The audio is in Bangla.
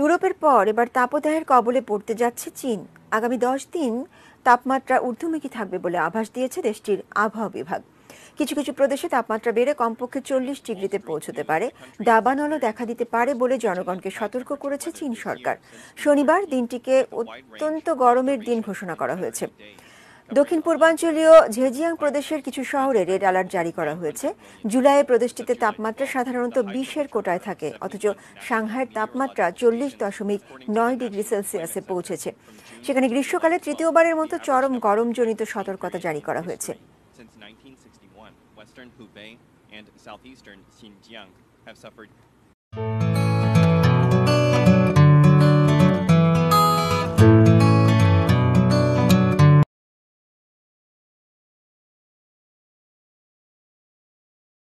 ইউরোপের পর এবার তাপদাহের কবলে পড়তে যাচ্ছে চীন আগামী দশ দিন তাপমাত্রা ঊর্ধ্বমুখী থাকবে বলে আভাস দিয়েছে দেশটির আবহাওয়া বিভাগ কিছু কিছু প্রদেশে তাপমাত্রা বেড়ে কমপক্ষে চল্লিশ ডিগ্রিতে পৌঁছতে পারে দাবানলও দেখা দিতে পারে বলে জনগণকে সতর্ক করেছে চীন সরকার শনিবার দিনটিকে অত্যন্ত গরমের দিন ঘোষণা করা হয়েছে দক্ষিণ পূর্বাঞ্চলীয় ঝেজিয়াং প্রদেশের কিছু শহরে রেড অ্যালার্ট জারি করা হয়েছে জুলাইয়ে প্রদেশটিতে তাপমাত্রা সাধারণত বিশের কোটায় থাকে অথচ সাংহাইয়ের তাপমাত্রা চল্লিশ দশমিক নয় ডিগ্রি সেলসিয়াসে পৌঁছেছে সেখানে গ্রীষ্মকালে তৃতীয়বারের মতো চরম গরমজনিত সতর্কতা জারি করা হয়েছে have suffered